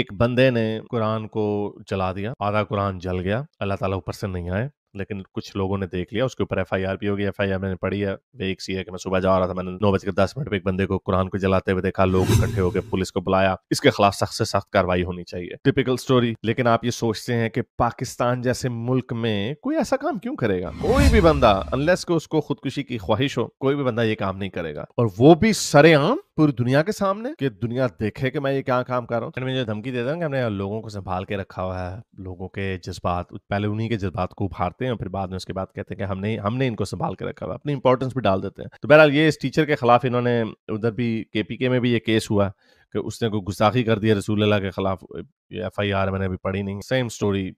एक बंदे ने कुरान को जला दिया आधा कुरान जल गया अल्लाह ताला ऊपर से नहीं आए लेकिन कुछ लोगों ने देख लिया उसके ऊपर एफ आई आर भी होगी एफ आई आर मैंने पढ़ी है वे एक सी है कि मैं सुबह जा रहा था मैंने नौ बजकर दस मिनट पर एक बंदे को कुरान को जलाते हुए देखा लोग इकट्ठे हो गए पुलिस को बुलाया इसके खिलाफ सख्त से सख्त कार्रवाई होनी चाहिए टिपिकल स्टोरी लेकिन आप ये सोचते हैं कि पाकिस्तान जैसे मुल्क में कोई ऐसा काम क्यों करेगा कोई भी बंदा अनलेस को उसको खुदकुशी की ख्वाहिश हो कोई भी बंदा ये काम नहीं करेगा और वो भी सरेआम पूरी दुनिया के सामने कि दुनिया देखे कि मैं ये क्या काम कर रहा हूँ धमकी देता है कि हमने लोगों को संभाल के रखा हुआ है लोगों के जज्बात पहले उन्हीं के जज्बात को उभारते हैं फिर बाद में उसके बाद कहते हैं कि हमने हमने इनको संभाल के रखा हुआ अपनी इंपॉर्टेंस भी डाल देते हैं तो बहरहाल ये इस टीचर के खिलाफ इन्होंने उधर भी के में भी ये केस हुआ कि उसने कोई गुस्ताखी कर दिया रसूल के खिलाफ एफ आई आर मैंने अभी पढ़ी नहीं same story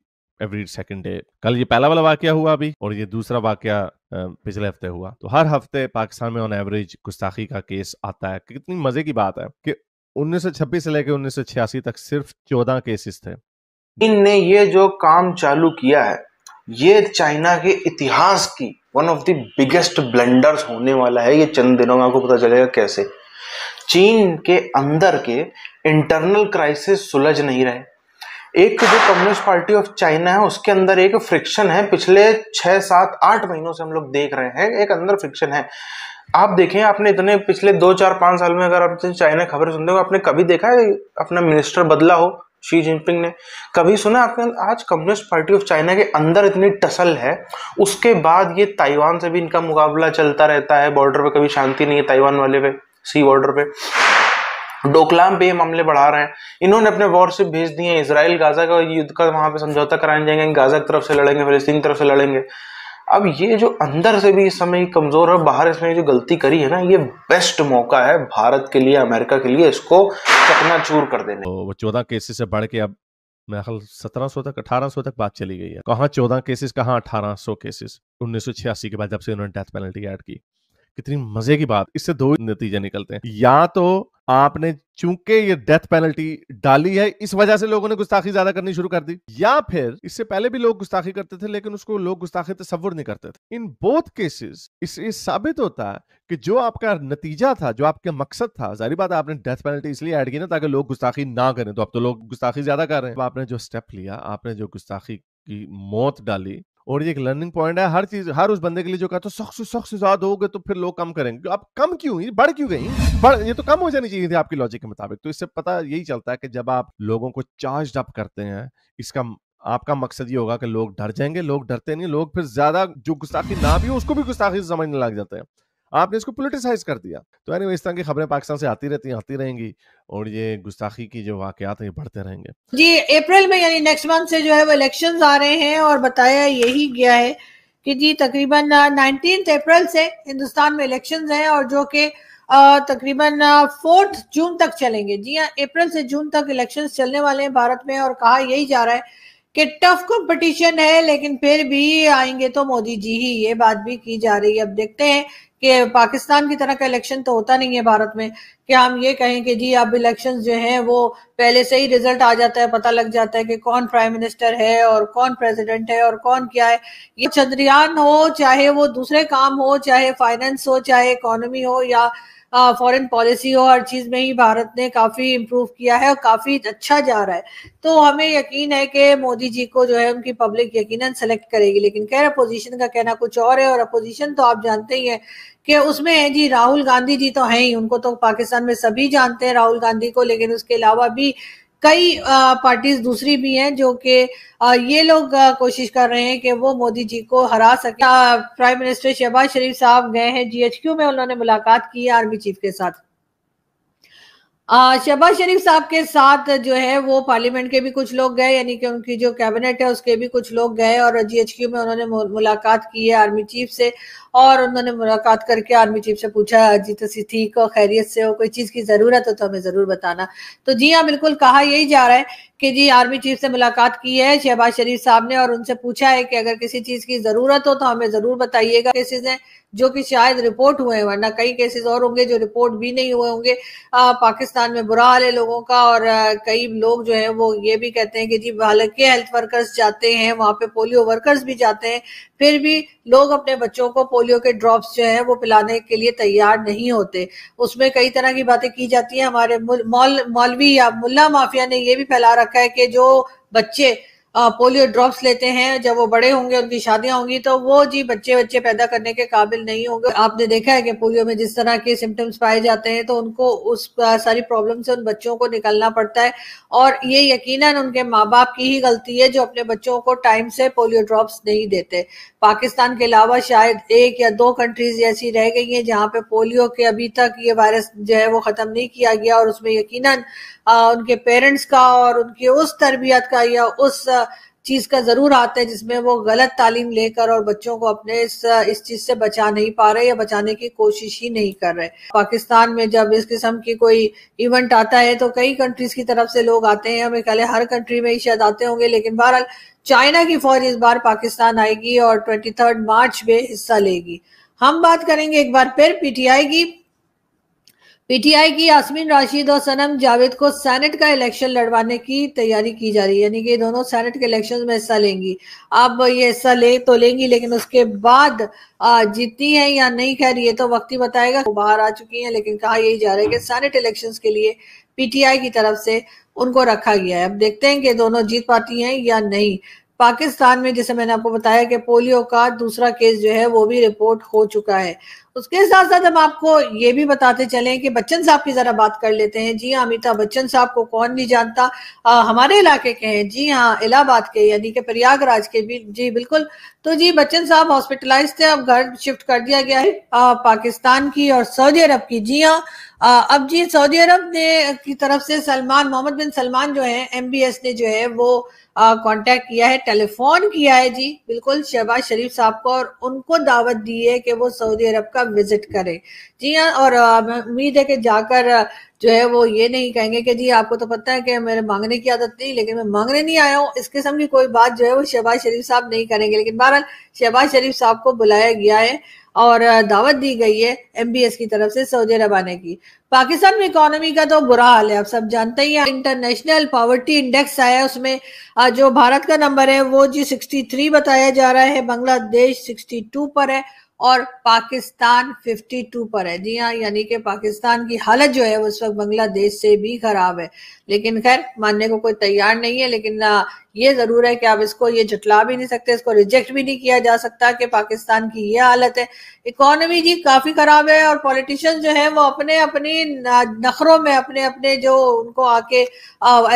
every second day कल ये पहला वाला वाक्य हुआ अभी और ये दूसरा वाक्य पिछले हफ्ते हुआ तो हर हफ्ते पाकिस्तान में ऑन एवरेज गुस्ताखी का केस आता है कितनी मजे की बात है कि 1926 से लेकर 1986 तक सिर्फ 14 केसेस थे इनने ये जो काम चालू किया है ये चाइना के इतिहास की one of the biggest blunders होने वाला है ये चंद दिनों में आपको पता चलेगा कैसे चीन के अंदर के इंटरनल क्राइसिस सुलझ नहीं रहे एक जो कम्युनिस्ट पार्टी ऑफ चाइना है उसके अंदर एक फ्रिक्शन है पिछले छः सात आठ महीनों से हम लोग देख रहे हैं एक अंदर फ्रिक्शन है आप देखें आपने इतने पिछले दो चार पाँच साल में अगर आप चाइना खबर सुनते हो आपने कभी देखा है अपना मिनिस्टर बदला हो शी जिनपिंग ने कभी सुना आपने आज कम्युनिस्ट पार्टी ऑफ चाइना के अंदर इतनी टसल है उसके बाद ये ताइवान से भी इनका मुकाबला चलता रहता है बॉर्डर पे कभी शांति नहीं है ताइवान वाले पे सी बॉर्डर पे डोकलाम पे ये मामले बढ़ा रहे हैं इन्होंने अपने वॉरशिप भेज दिए हैं इसराइल गाजा का युद्ध का वहां पे समझौता कराने जाएंगे गाजा की तरफ से लड़ेंगे फिलिस्तीन की तरफ से लड़ेंगे अब ये जो अंदर से भी इस समय कमजोर है बाहर इसमें जो गलती करी है ना ये बेस्ट मौका है भारत के लिए अमेरिका के लिए इसको चकना चूर कर देने तो चौदह केसेस से बढ़ के अब मेरा ख्याल सत्रह सौ तक अठारह सौ तक बात चली गई है कहाँ चौदह केसेस कहाँ अठारह सौ केसेस उन्नीस सौ छियासी के बाद जब से उन्होंने डेथ पेनल्टी ऐड की कितनी मजे की बात इससे दो नतीजे निकलते हैं या तो आपने चूंकि ये डेथ पेनल्टी डाली है इस वजह से लोगों ने गुस्ताखी ज्यादा करनी शुरू कर दी या फिर इससे पहले भी लोग गुस्ताखी करते थे लेकिन उसको लोग गुस्ताखी तस्वुर नहीं करते थे इन बोथ केसेस इससे साबित होता है कि जो आपका नतीजा था जो आपका मकसद था जारी बात आपने डेथ पेनल्टी इसलिए ऐड की ना ताकि लोग गुस्ताखी ना करें तो अब तो लोग गुस्ताखी ज्यादा कर रहे हैं तो आपने जो स्टेप लिया आपने जो गुस्ताखी की मौत डाली और ये एक लर्निंग पॉइंट है हर चीज हर उस बंदे के लिए जो कहते तो सख्त से सख्त से ज्यादा गए तो फिर लोग कम करेंगे आप कम क्यों बढ़ क्यों गई बढ़ ये तो कम हो जानी चाहिए थी आपकी लॉजिक के मुताबिक तो इससे पता यही चलता है कि जब आप लोगों को चार्ज अप करते हैं इसका आपका मकसद ये होगा कि लोग डर जाएंगे लोग डरते नहीं लोग फिर ज्यादा जो गुस्ताखी ना भी हो उसको भी गुस्ताखी समझने लग जाते हैं आपने इसको पोलिटिसाइज कर दिया तो यानी इस तरह की खबरें पाकिस्तान से आती रहती आती रहेंगी और ये गुस्ताखी की जो वाकत है ये बढ़ते रहेंगे जी अप्रैल में यानी नेक्स्ट मंथ से जो है वो इलेक्शन आ रहे हैं और बताया यही गया है कि जी तकरीबन नाइनटीन अप्रैल से हिंदुस्तान में इलेक्शन है और जो कि तकरीबन फोर्थ जून तक चलेंगे जी हाँ अप्रैल से जून तक इलेक्शन चलने वाले हैं भारत में और कहा यही जा रहा है कि टफ कंपटीशन है लेकिन फिर भी आएंगे तो मोदी जी ही ये बात भी की जा रही है अब देखते हैं कि पाकिस्तान की तरह का इलेक्शन तो होता नहीं है भारत में कि हम ये कहें कि जी अब इलेक्शन जो हैं वो पहले से ही रिजल्ट आ जाता है पता लग जाता है कि कौन प्राइम मिनिस्टर है और कौन प्रेसिडेंट है और कौन क्या है ये चंद्रयान हो चाहे वो दूसरे काम हो चाहे फाइनेंस हो चाहे इकोनॉमी हो या फॉरेन पॉलिसी हो हर चीज़ में ही भारत ने काफ़ी इम्प्रूव किया है और काफ़ी अच्छा जा रहा है तो हमें यकीन है कि मोदी जी को जो है उनकी पब्लिक यकीनन सेलेक्ट करेगी लेकिन खैर अपोजिशन का कहना कुछ और है और अपोजिशन तो आप जानते ही हैं कि उसमें जी राहुल गांधी जी तो हैं ही उनको तो पाकिस्तान में सभी जानते हैं राहुल गांधी को लेकिन उसके अलावा भी कई पार्टीज दूसरी भी हैं जो कि ये लोग कोशिश कर रहे हैं कि वो मोदी जी को हरा सके प्राइम मिनिस्टर शहबाज शरीफ साहब गए हैं जीएचक्यू में उन्होंने मुलाकात की आर्मी चीफ के साथ शहबाज शरीफ साहब के साथ जो है वो पार्लियामेंट के भी कुछ लोग गए यानी कि उनकी जो कैबिनेट है उसके भी कुछ लोग गए और जी में उन्होंने मुलाकात की है आर्मी चीफ से और उन्होंने मुलाकात करके आर्मी चीफ से पूछा जी तो ठीक हो खैरियत से हो कोई चीज़ की ज़रूरत हो तो हमें ज़रूर बताना तो जी हाँ बिल्कुल कहा यही जा रहा है कि जी आर्मी चीफ से मुलाकात की है शहबाज शरीफ साहब ने और उनसे पूछा है कि अगर किसी चीज़ की ज़रूरत हो तो हमें ज़रूर बताइएगा केसेज हैं जो कि शायद रिपोर्ट हुए हैं वरना कई केसेस और होंगे जो रिपोर्ट भी नहीं हुए होंगे पाकिस्तान में बुरा हाल है लोगों का और कई लोग जो है वो ये भी कहते हैं कि जी हालांकि हेल्थ वर्कर्स जाते हैं वहां पे पोलियो वर्कर्स भी जाते हैं फिर भी लोग अपने बच्चों को पोलियो के ड्रॉप्स जो है वो पिलाने के लिए तैयार नहीं होते उसमें कई तरह की बातें की जाती है हमारे मौलवी या मुला माफिया ने ये भी फैला रखा है कि जो बच्चे पोलियो ड्रॉप्स लेते हैं जब वो बड़े होंगे उनकी शादियां होंगी तो वो जी बच्चे बच्चे पैदा करने के काबिल नहीं होंगे आपने देखा है कि पोलियो में जिस तरह के सिम्टम्स पाए जाते हैं तो उनको उस सारी प्रॉब्लम से उन बच्चों को निकलना पड़ता है और ये यकीन उनके माँ बाप की ही गलती है जो अपने बच्चों को टाइम से पोलियो ड्रॉप्स नहीं देते पाकिस्तान के अलावा शायद एक या दो कंट्रीज ऐसी रह गई हैं जहाँ पे पोलियो के अभी तक ये वायरस जो है वो खत्म नहीं किया गया और उसमें यकीन उनके पेरेंट्स का और उनके उस तरबियत का या उस ऐसा चीज का जरूर आता है जिसमें वो गलत तालीम लेकर और बच्चों को अपने इस इस चीज से बचा नहीं पा रहे या बचाने की कोशिश ही नहीं कर रहे पाकिस्तान में जब इस किस्म की कोई इवेंट आता है तो कई कंट्रीज की तरफ से लोग आते हैं हमें ख्याल हर कंट्री में ही शायद आते होंगे लेकिन बहरहाल चाइना की फौज इस बार पाकिस्तान आएगी और ट्वेंटी मार्च में हिस्सा लेगी हम बात करेंगे एक बार फिर पीटीआई की पीटीआई की आसमिन राशिद और सनम जावेद को सेनेट का इलेक्शन लड़वाने की तैयारी की जा रही है यानी कि दोनों सेनेट के इलेक्शन में हिस्सा लेंगी अब ये हिस्सा ले तो लेंगी लेकिन उसके बाद जीतती है या नहीं खैर ये तो वक्त ही बताएगा वो बाहर आ चुकी हैं लेकिन कहा यही जा रहा है कि सेनेट इलेक्शन के लिए पीटीआई की तरफ से उनको रखा गया है अब देखते हैं कि दोनों जीत पाती हैं या नहीं पाकिस्तान में जैसे मैंने आपको बताया कि पोलियो का दूसरा केस जो है वो भी रिपोर्ट हो चुका है उसके साथ साथ हम आपको ये भी बताते चले कि बच्चन साहब की जरा बात कर लेते हैं जी हाँ अमिताभ बच्चन साहब को कौन नहीं जानता आ, हमारे इलाके के हैं जी हाँ इलाहाबाद के यानी कि प्रयागराज के भी जी बिल्कुल तो जी बच्चन साहब हॉस्पिटलाइज थे अब घर शिफ्ट कर दिया गया है आ, पाकिस्तान की और सऊदी अरब की जी हाँ अब जी सऊदी अरब ने की तरफ से सलमान मोहम्मद बिन सलमान जो है एम ने जो है वो कॉन्टेक्ट किया है टेलीफोन किया है जी बिल्कुल शहबाज शरीफ साहब को और उनको दावत दी है कि वो सऊदी अरब का विजिट करें जी हाँ और उम्मीद है कि जाकर जो है वो ये नहीं कहेंगे कि जी आपको तो पता है कि मेरे मांगने की आदत नहीं लेकिन मैं मांगने नहीं आया हूँ इस किस्म की कोई बात जो है वो शहबाज शरीफ साहब नहीं करेंगे लेकिन बहरहाल शहबाज शरीफ साहब को बुलाया गया है और दावत दी गई है एमबीएस की तरफ से सऊदी अरब आने की पाकिस्तान में इकोनॉमी का तो बुरा हाल है आप सब जानते ही हैं इंटरनेशनल पॉवर्टी इंडेक्स आया उसमें जो भारत का नंबर है वो जी 63 बताया जा रहा है बांग्लादेश 62 पर है और पाकिस्तान 52 पर है जी हाँ यानी कि पाकिस्तान की हालत जो है वो इस वक्त बांग्लादेश से भी खराब है लेकिन खैर मानने को कोई तैयार नहीं है लेकिन ये जरूर है कि आप इसको ये जटला भी नहीं सकते इसको रिजेक्ट भी नहीं किया जा सकता कि पाकिस्तान की ये हालत है इकोनॉमी जी काफी खराब है और पॉलिटिशियन जो है वो अपने अपनी नखरों में अपने अपने जो उनको आके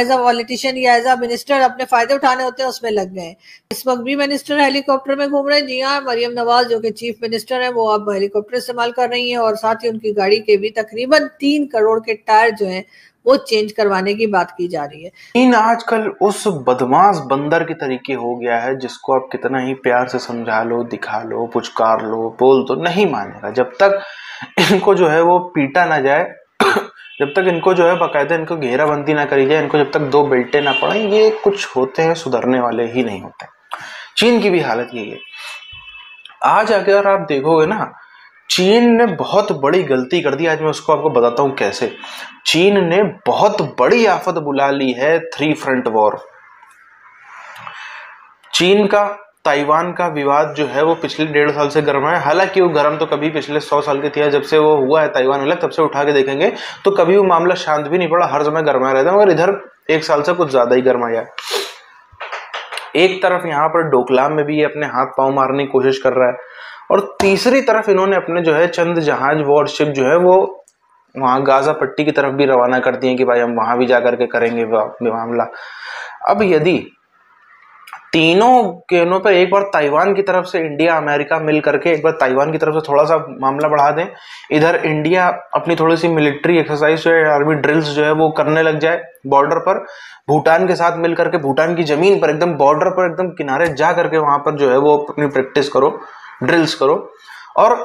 एज अ पॉलिटिशियन या एज अ मिनिस्टर अपने फायदे उठाने होते हैं उसमें लग गए इस वक्त भी मिनिस्टर हेलीकॉप्टर में घूम रहे हैं जी हाँ मरियम नवाज जो कि चीफ मिनिस्टर मिनिस्टर हैं वो अब हेलीकॉप्टर इस्तेमाल कर रही हैं और साथ ही उनकी गाड़ी के भी तकरीबन तीन करोड़ के टायर जो हैं वो चेंज करवाने की बात की जा रही है चीन आजकल उस बदमाश बंदर के तरीके हो गया है जिसको आप कितना ही प्यार से समझा लो दिखा लो पुचकार लो बोल तो नहीं मानेगा जब तक इनको जो है वो पीटा ना जाए जब तक इनको जो है बाकायदा इनको घेराबंदी ना करी जाए इनको जब तक दो बेल्टे ना पड़े ये कुछ होते हैं सुधरने वाले ही नहीं होते चीन की भी हालत यही है आज अगर आप देखोगे ना चीन ने बहुत बड़ी गलती कर दी आज मैं उसको आपको बताता हूँ कैसे चीन ने बहुत बड़ी आफत बुला ली है थ्री फ्रंट वॉर चीन का ताइवान का विवाद जो है वो पिछले डेढ़ साल से गर्म है हालांकि वो गर्म तो कभी पिछले सौ साल के थी जब से वो हुआ है ताइवान अलग तब से उठा के देखेंगे तो कभी वो मामला शांत भी नहीं पड़ा हर समय गर्मा रहता है मगर इधर एक साल से कुछ ज़्यादा ही गर्माया है एक तरफ यहाँ पर डोकलाम में भी ये अपने हाथ पाँव मारने की कोशिश कर रहा है और तीसरी तरफ इन्होंने अपने जो है चंद जहाज वॉरशिप जो है वो वहाँ गाज़ा पट्टी की तरफ भी रवाना कर दिए कि भाई हम वहाँ भी जा करके करेंगे मामला अब यदि तीनों गेनों पर एक बार ताइवान की तरफ से इंडिया अमेरिका मिल करके एक बार ताइवान की तरफ से थोड़ा सा मामला बढ़ा दें इधर इंडिया अपनी थोड़ी सी मिलिट्री एक्सरसाइज जो है आर्मी ड्रिल्स जो है वो करने लग जाए बॉर्डर पर भूटान के साथ मिल करके भूटान की ज़मीन पर एकदम बॉर्डर पर एकदम किनारे जा करके वहां पर जो है वो अपनी प्रैक्टिस करो ड्रिल्स करो और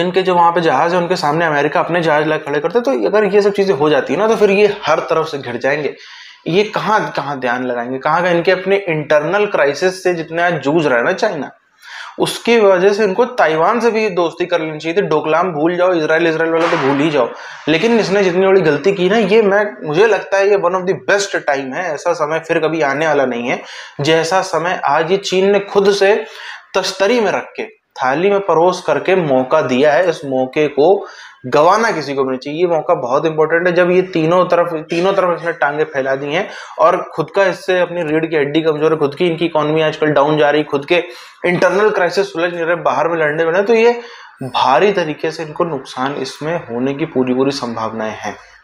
जिनके जो वहां पे जहाज है उनके सामने अमेरिका अपने जहाज ला खड़े करते तो अगर ये सब चीज़ें हो जाती है ना तो फिर ये हर तरफ से घिर जाएंगे ये कहां कहां ध्यान लगाएंगे कहां का इनके अपने इंटरनल क्राइसिस से जितना जूझ रहा है ना चाइना उसकी वजह से इनको ताइवान से भी दोस्ती कर लेनी चाहिए थी डोकलाम भूल जाओ इसराइल इसराइल वाला तो भूल ही जाओ लेकिन इसने जितनी बड़ी गलती की ना ये मैं मुझे लगता है ये one of the best time है ऐसा समय फिर कभी आने वाला नहीं है जैसा समय आज ये चीन ने खुद से तस्तरी में रख के थाली में परोस करके मौका दिया है इस मौके को गवाना किसी को भी नहीं चाहिए ये मौका बहुत इंपॉर्टेंट है जब ये तीनों तरफ तीनों तरफ इसने टांगे फैला दी हैं और खुद का इससे अपनी रीढ़ की हड्डी कमजोर है खुद की इनकी इकोनॉमी आजकल डाउन जा रही खुद के इंटरनल क्राइसिस सुलझ नहीं रहे बाहर में लड़ने में तो ये भारी तरीके से इनको नुकसान इसमें होने की पूरी पूरी संभावनाएं हैं